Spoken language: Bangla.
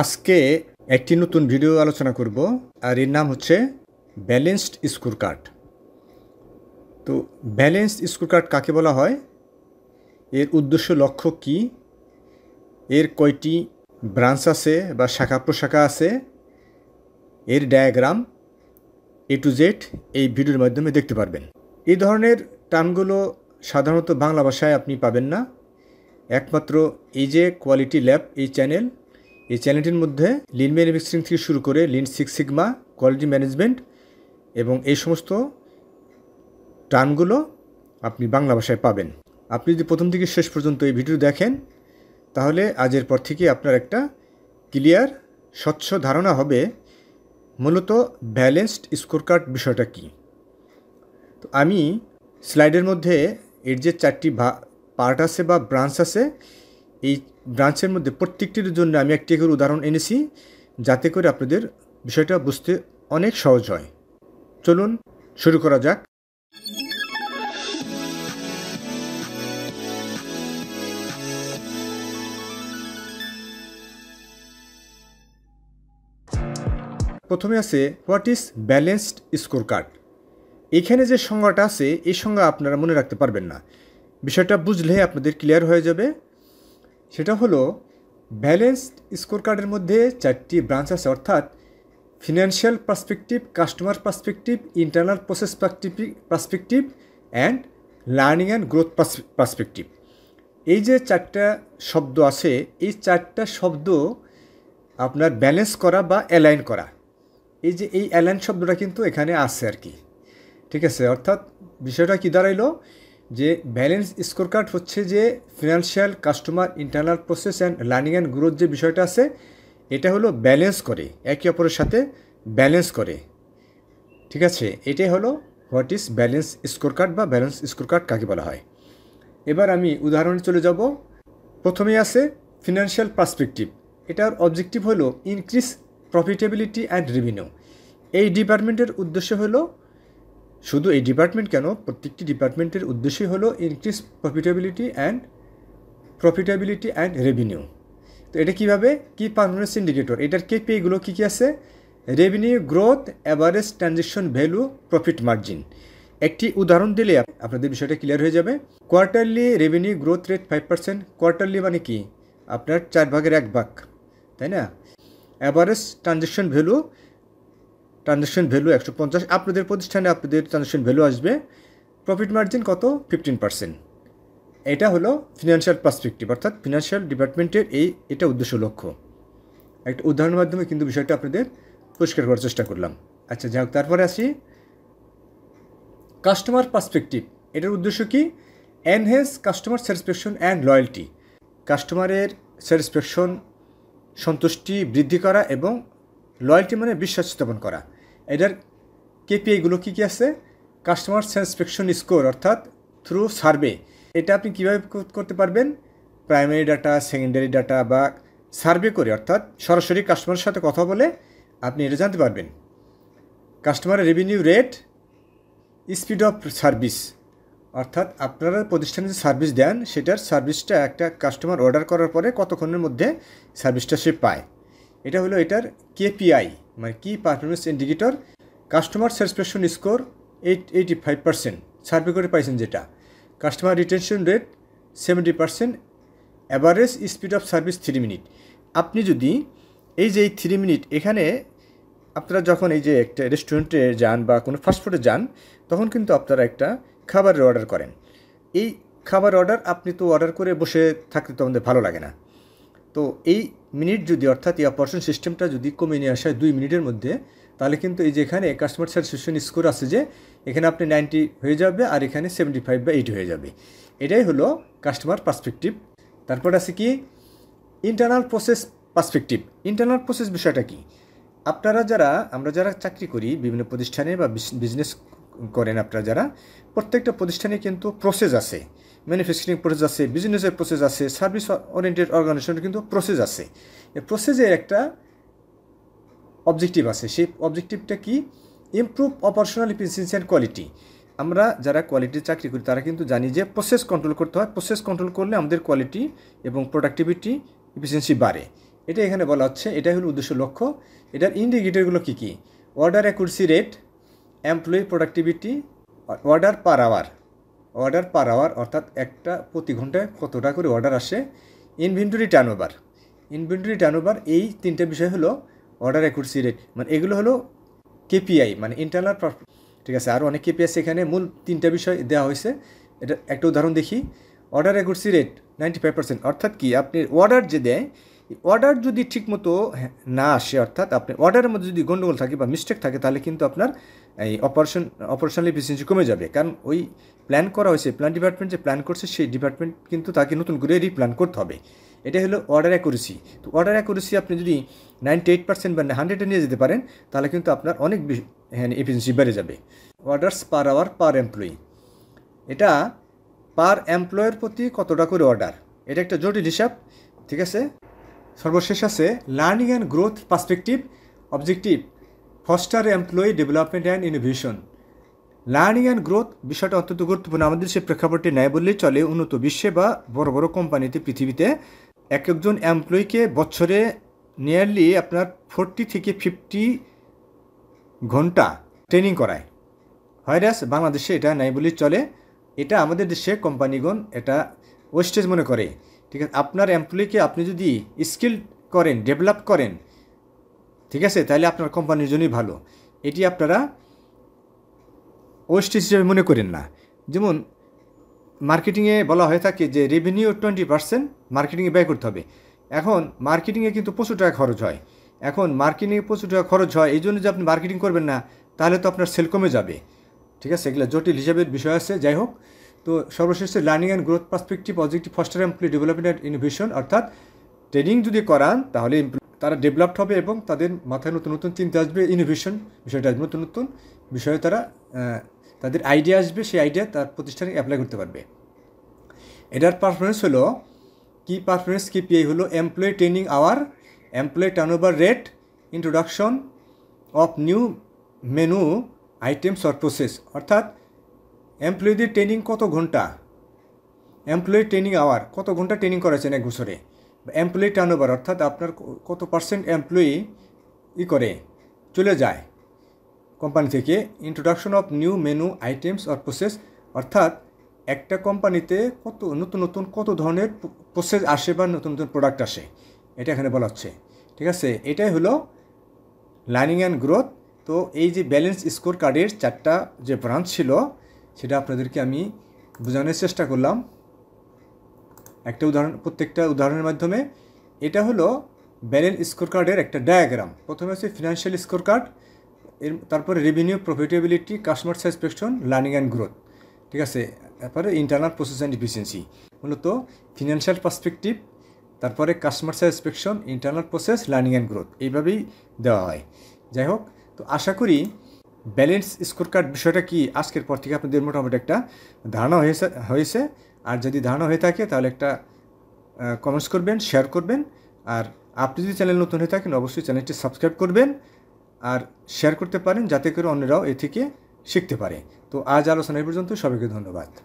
আজকে একটি নতুন ভিডিও আলোচনা করব আর এর নাম হচ্ছে ব্যালেন্সড স্কোর কার্ড তো ব্যালেন্সড স্কোর কার্ড কাকে বলা হয় এর উদ্দেশ্য লক্ষ্য কি এর কয়টি ব্রাঞ্চ আছে বা শাখা প্রশাখা আছে এর ডায়াগ্রাম এ টু জেড এই ভিডিওর মাধ্যমে দেখতে পারবেন এই ধরনের টার্মগুলো সাধারণত বাংলা ভাষায় আপনি পাবেন না একমাত্র এই যে কোয়ালিটি ল্যাব এই চ্যানেল এই চ্যানেলটির মধ্যে লিন ম্যানুফ্যাকচারিং থেকে শুরু করে lean six sigma quality management এবং এই সমস্ত টার্মগুলো আপনি বাংলা ভাষায় পাবেন আপনি যদি প্রথম থেকে শেষ পর্যন্ত এই ভিডিও দেখেন তাহলে আজের পর থেকে আপনার একটা ক্লিয়ার স্বচ্ছ ধারণা হবে মূলত ব্যালেন্সড স্কোর কার্ড বিষয়টা কী তো আমি স্লাইডের মধ্যে এর যে চারটি পার্ট আছে বা ব্রাঞ্চ আছে এই ব্রাঞ্চের মধ্যে প্রত্যেকটির জন্য আমি একটি করে উদাহরণ এনেছি যাতে করে আপনাদের বিষয়টা বুঝতে অনেক সহজ হয় চলুন শুরু করা যাক প্রথমে আছে what is balanced score card এখানে যে সংজ্ঞাটা আছে এই সংজ্ঞা আপনারা মনে রাখতে পারবেন না বিষয়টা বুঝলে আপনাদের ক্লিয়ার হয়ে যাবে সেটা হলো ব্যালেন্সড স্কোর কার্ডের মধ্যে চারটি ব্রাঞ্চ আছে অর্থাৎ financial perspective customer perspective internal process perspective and learning and growth perspective এই যে চারটা শব্দ আছে এই চারটা শব্দ আপনার ব্যালেন্স করা বা অ্যালাইন করা এই যে এই অ্যালাইন শব্দটা কিন্তু এখানে আছে আর কি ঠিক আছে অর্থাৎ বিষয়টা কী দাঁড়াইলো যে ব্যালেন্স স্কোর কার্ড হচ্ছে যে financial customer internal process and learning and growth যে বিষয়টা আছে এটা হলো ব্যালেন্স করে একে অপরের সাথে ব্যালেন্স করে ঠিক আছে এটাই হলো what is balance score card বা ব্যালেন্স স্কোর কার্ড কাকে বলা হয় এবার আমি উদাহরণে চলে যাব প্রথমেই আছে ফিনান্সিয়াল পার্সপেকটিভ এটার অবজেক্টিভ হলো ইনক্রিজ প্রফিটেবিলিটি অ্যান্ড রেভিনিউ এই ডিপার্টমেন্টের উদ্দেশ্য হলো শুধু এই ডিপার্টমেন্ট কেন প্রত্যেকটি ডিপার্টমেন্টের উদ্দেশ্যই হলো increase profitability and profitability and revenue তো এটা কীভাবে কি পারফরমেন্স ইন্ডিকেটর এটার কে পেগুলো কী কী আছে revenue growth average transaction value profit margin একটি উদাহরণ দিলে আপনাদের বিষয়টা ক্লিয়ার হয়ে যাবে quarterly revenue growth rate five percent quarterly মানে কি আপনার চার ভাগের এক ভাগ তাই না average transaction value transaction value একশো পঞ্চাশ আপনাদের প্রতিষ্ঠানে আপনাদের ট্রানজাকশন ভ্যালু আসবে প্রফিট মার্জিন কত ফিফটিন পার্সেন্ট এটা হলো ফিনান্সিয়াল পার্সপেক্টিভ অর্থাৎ ফিনান্সিয়াল ডিপার্টমেন্টের এই এটা উদ্দেশ্য লক্ষ্য একটা উদাহরণের মাধ্যমে কিন্তু বিষয়টা আপনাদের পরিষ্কার করার চেষ্টা করলাম আচ্ছা যাই হোক তারপরে আসি কাস্টমার পার্সপেক্টিভ এটার উদ্দেশ্য কি enhance customer satisfaction and loyalty কাস্টমারের স্যাটিসফ্যাকশন সন্তুষ্টি বৃদ্ধি করা এবং লয়্যালটি মানে বিশ্বাস স্থাপন করা এটার কেপিআইগুলো কী কী আছে কাস্টমার স্যাটিসফ্যাকশন স্কোর অর্থাৎ থ্রু সার্ভে এটা আপনি কীভাবে করতে পারবেন প্রাইমারি ডাটা সেকেন্ডারি ডাটা বা সার্ভে করে অর্থাৎ সরাসরি কাস্টমারের সাথে কথা বলে আপনি এটা জানতে পারবেন কাস্টমারের revenue rate speed of service অর্থাৎ আপনারা প্রতিষ্ঠানে যে সার্ভিস দেন সেটার সার্ভিসটা একটা কাস্টমার অর্ডার করার পরে কতক্ষণের মধ্যে সার্ভিসটা সে পায় এটা হলো এটার কেপিআই মানে কি performance indicator customer satisfaction score eight eighty five percent survey করে পাইছেন যেটা customer retention rate seventy percent average speed of service three minute আপনি যদি এই যে এই থ্রি মিনিট এখানে আপনারা যখন এই যে একটা রেস্টুরেন্টে যান বা কোনো ফাস্টফুডে যান তখন কিন্তু আপনারা একটা খাবারের অর্ডার করেন এই খাবার অর্ডার আপনি তো অর্ডার করে বসে থাকতে তো আমাদের ভালো লাগে না তো এই মিনিট যদি অর্থাৎ এই অপারেশন সিস্টেমটা যদি কমে নিয়ে আসে দুই মিনিটের মধ্যে তাহলে কিন্তু এই যে এখানে কাস্টমার স্যাটিসফ্যাকশন স্কোর আছে যে এখানে আপনি নাইনটি হয়ে যাবে আর এখানে সেভেন্টি ফাইভ বা এইট হয়ে যাবে এটাই হলো কাস্টমার পার্সপেকটিভ তারপর আছে কি internal process perspective internal process বিষয়টা কি আপনারা যারা আমরা যারা চাকরি করি বিভিন্ন প্রতিষ্ঠানে বা বিজনেস করেন আপনারা যারা প্রত্যেকটা প্রতিষ্ঠানে কিন্তু প্রসেস আছে ম্যানুফ্যাকচারিং প্রসেস আছে বিজনেসের প্রসেস আছে সার্ভিস ওরিয়েন্টেড অর্গানাইজেশনের কিন্তু প্রসেস আছে এই প্রসেসের একটা অবজেক্টিভ আছে সেই অবজেক্টিভটা কি improve operational efficiency and quality আমরা যারা কোয়ালিটির চাকরি করি তারা কিন্তু জানি যে প্রসেস কন্ট্রোল করতে হয় প্রসেস কন্ট্রোল করলে আমাদের কোয়ালিটি এবং প্রোডাক্টিভিটি এফিসিয়েন্সি বাড়ে এটা এখানে বলা হচ্ছে এটাই হলো উদ্দেশ্য লক্ষ্য এটার ইন্ডিকেটারগুলো কী কী order accuracy rate employee productivity order per hour order per hour অর্থাৎ একটা প্রতি ঘন্টায় কতটা করে অর্ডার আসে ইনভেন্টরি টার্নওভার ইনভেন্টরি টার্নওভার এই তিনটে বিষয় হলো অর্ডার অ্যাকুরেসি রেট মানে এগুলো হলো কেপিআই মানে ইন্টারনাল ঠিক আছে আরও অনেক কেপিআই এখানে মূল তিনটা বিষয় দেওয়া হয়েছে এটা একটা উদাহরণ দেখি order accuracy rate ninety five percent অর্থাৎ কি আপনি অর্ডার যে দেয় অর্ডার যদি ঠিকমতো হ্যাঁ, না আসে অর্থাৎ আপনি অর্ডারের মধ্যে যদি গণ্ডগোল থাকে বা মিস্টেক থাকে তাহলে কিন্তু আপনার এই অপারেশন অপারেশনাল এফিসিয়েন্সি কমে যাবে কারণ ওই প্ল্যান করা হয়েছে প্ল্যান ডিপার্টমেন্ট যে প্ল্যান করছে সেই ডিপার্টমেন্ট কিন্তু তাকে নতুন করে রিপ্ল্যান করতে হবে এটা হলো অর্ডার অ্যাকুরেসি তো অর্ডার অ্যাকুরেসি আপনি যদি নাইনটি এইট পার্সেন্ট বা হান্ড্রেডে নিয়ে যেতে পারেন তাহলে কিন্তু আপনার অনেক হ্যাঁ এফিসিয়েন্সি বেড়ে যাবে orders per hour per employee এটা পার এমপ্লয়ের প্রতি কতটা করে অর্ডার এটা একটা জটিল হিসাব ঠিক আছে সর্বশেষ আছে learning and growth perspective objective foster employee development and innovation learning and growth বিষয়টা অত্যন্ত গুরুত্বপূর্ণ আমাদের সে প্রেক্ষাপটে নেয় বললেই চলে উন্নত বিশ্বে বা বড় বড় কোম্পানিতে পৃথিবীতে এক একজন এমপ্লয়িকে বছরে নিয়ারলি আপনার ফোরটি থেকে ফিফটি ঘন্টা ট্রেনিং করায় ভাইরাস বাংলাদেশে এটা নাই বললেই চলে এটা আমাদের দেশে কোম্পানিগণ এটা ওয়েস্টেজ মনে করে ঠিক আছে আপনার এমপ্লয়িকে আপনি যদি স্কিল করেন ডেভেলপ করেন ঠিক আছে তাহলে আপনার কোম্পানির জন্যই ভালো এটি আপনারা ওয়েস্টেজ হিসেবে মনে করেন না যেমন মার্কেটিংয়ে বলা হয়ে থাকে যে রেভিনিউ টোয়েন্টি পার্সেন্ট মার্কেটিংয়ে ব্যয় করতে হবে এখন মার্কেটিংয়ে কিন্তু প্রচুর টাকা খরচ হয় এখন মার্কেটিংয়ে প্রচুর টাকা খরচ হয় এই জন্য যে আপনি মার্কেটিং করবেন না তাহলে তো আপনার সেল কমে যাবে ঠিক আছে এগুলো জটিল হিসাবের বিষয় আছে যাই হোক তো সর্বশেষে learning and growth perspective objective foster employee development and innovation অর্থাৎ ট্রেনিং যদি করান তাহলে তারা ডেভেলপড হবে এবং তাদের মাথায় নতুন নতুন চিন্তা আসবে ইনোভেশন বিষয়টা আসবে নতুন নতুন বিষয়ে তারা তাদের আইডিয়া আসবে সেই আইডিয়া তার প্রতিষ্ঠানে অ্যাপ্লাই করতে পারবে এটার পারফরমেন্স হলো কি পারফরমেন্স কি পিআই হলো employee training hour employee over rate introduction of new menu items or process অর্থাৎ এমপ্লয়ীদের ট্রেনিং কত ঘন্টা এমপ্লয়ি ট্রেনিং আওয়ার কত ঘন্টা ট্রেনিং করেছেন এক বছরে এমপ্লয়ি টার্নওভার অর্থাৎ আপনার কত পার্সেন্ট এমপ্লয়ি ই করে চলে যায় কোম্পানি থেকে introduction of new menu items or process অর্থাৎ একটা কোম্পানিতে কত নতুন নতুন কত ধরনের প্রসেস আসে বা নতুন নতুন প্রোডাক্ট আসে এটা এখানে বলা হচ্ছে ঠিক আছে এটাই হলো লার্নিং অ্যান্ড গ্রোথ তো এই যে ব্যালেন্স স্কোর কার্ডের চারটা যে ব্রাঞ্চ ছিল সেটা আপনাদেরকে আমি বোঝানোর চেষ্টা করলাম একটা উদাহরণ প্রত্যেকটা উদাহরণের মাধ্যমে এটা হলো ব্যালেন্স স্কোর কার্ডের একটা ডায়াগ্রাম প্রথমে হচ্ছে ফিনান্সিয়াল স্কোর কার্ড এর তারপরে revenue profitability customer satisfaction learning and growth ঠিক আছে তারপরে ইন্টারনাল প্রসেস অ্যান্ড এফিসিয়েন্সি মূলত ফিনান্সিয়াল পার্সপেকটিভ তারপরে customer satisfaction internal process learning and growth এইভাবেই দেওয়া হয় যাই হোক তো আশা করি ব্যালেন্স স্কোর কার্ড বিষয়টা কি আজকের পর থেকে আপনাদের মোটামুটি একটা ধারণা হয়েছে হয়েছে আর যদি ধারণা হয়ে থাকে তাহলে একটা কমেন্টস করবেন শেয়ার করবেন আর আপনি যদি চ্যানেল নতুন হয়ে থাকেন অবশ্যই চ্যানেলটি সাবস্ক্রাইব করবেন আর শেয়ার করতে পারেন যাতে করে অন্যরাও এ থেকে শিখতে পারে তো আজ আলোচনা এই পর্যন্ত সবাইকে ধন্যবাদ